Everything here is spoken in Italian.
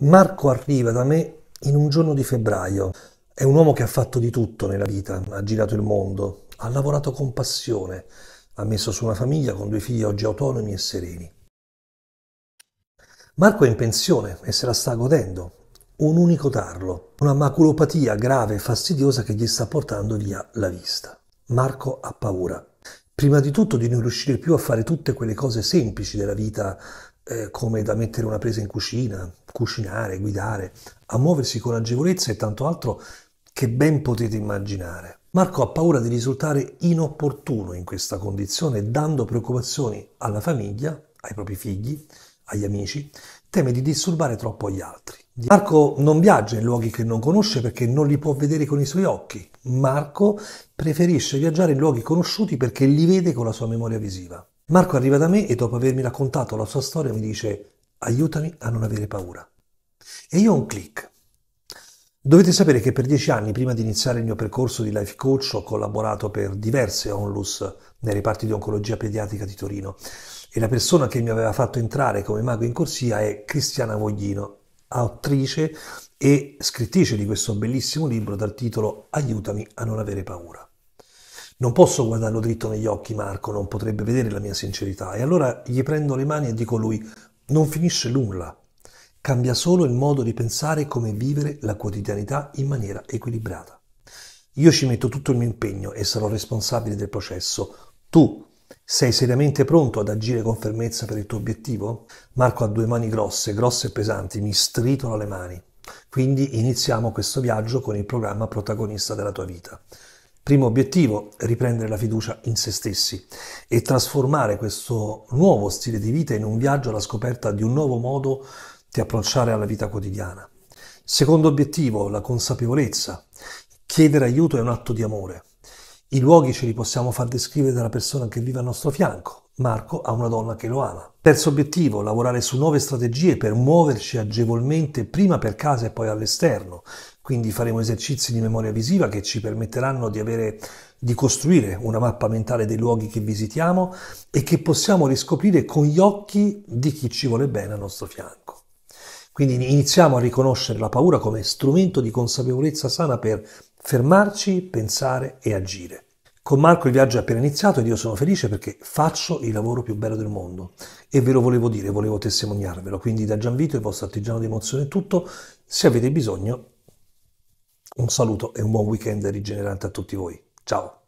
Marco arriva da me in un giorno di febbraio. È un uomo che ha fatto di tutto nella vita, ha girato il mondo, ha lavorato con passione, ha messo su una famiglia con due figli oggi autonomi e sereni. Marco è in pensione e se la sta godendo. Un unico tarlo, una maculopatia grave e fastidiosa che gli sta portando via la vista. Marco ha paura. Prima di tutto di non riuscire più a fare tutte quelle cose semplici della vita eh, come da mettere una presa in cucina, cucinare, guidare, a muoversi con agevolezza e tanto altro che ben potete immaginare. Marco ha paura di risultare inopportuno in questa condizione, dando preoccupazioni alla famiglia, ai propri figli, agli amici, teme di disturbare troppo gli altri. Marco non viaggia in luoghi che non conosce perché non li può vedere con i suoi occhi. Marco preferisce viaggiare in luoghi conosciuti perché li vede con la sua memoria visiva. Marco arriva da me e dopo avermi raccontato la sua storia mi dice aiutami a non avere paura. E io ho un click. Dovete sapere che per dieci anni, prima di iniziare il mio percorso di life coach, ho collaborato per diverse onlus nei reparti di oncologia pediatrica di Torino e la persona che mi aveva fatto entrare come mago in corsia è Cristiana Voglino, autrice e scrittrice di questo bellissimo libro dal titolo Aiutami a non avere paura. Non posso guardarlo dritto negli occhi, Marco, non potrebbe vedere la mia sincerità. E allora gli prendo le mani e dico a lui, non finisce nulla. Cambia solo il modo di pensare e come vivere la quotidianità in maniera equilibrata. Io ci metto tutto il mio impegno e sarò responsabile del processo. Tu sei seriamente pronto ad agire con fermezza per il tuo obiettivo? Marco ha due mani grosse, grosse e pesanti, mi stritola le mani. Quindi iniziamo questo viaggio con il programma protagonista della tua vita. Primo obiettivo, riprendere la fiducia in se stessi e trasformare questo nuovo stile di vita in un viaggio alla scoperta di un nuovo modo di approcciare alla vita quotidiana. Secondo obiettivo, la consapevolezza. Chiedere aiuto è un atto di amore. I luoghi ce li possiamo far descrivere dalla persona che vive al nostro fianco. Marco ha una donna che lo ama. Terzo obiettivo, lavorare su nuove strategie per muoverci agevolmente prima per casa e poi all'esterno, quindi faremo esercizi di memoria visiva che ci permetteranno di, avere, di costruire una mappa mentale dei luoghi che visitiamo e che possiamo riscoprire con gli occhi di chi ci vuole bene al nostro fianco. Quindi iniziamo a riconoscere la paura come strumento di consapevolezza sana per fermarci, pensare e agire. Con Marco il viaggio è appena iniziato ed io sono felice perché faccio il lavoro più bello del mondo e ve lo volevo dire, volevo testimoniarvelo. Quindi da Gianvito, il vostro artigiano di emozione è tutto. Se avete bisogno un saluto e un buon weekend rigenerante a tutti voi. Ciao!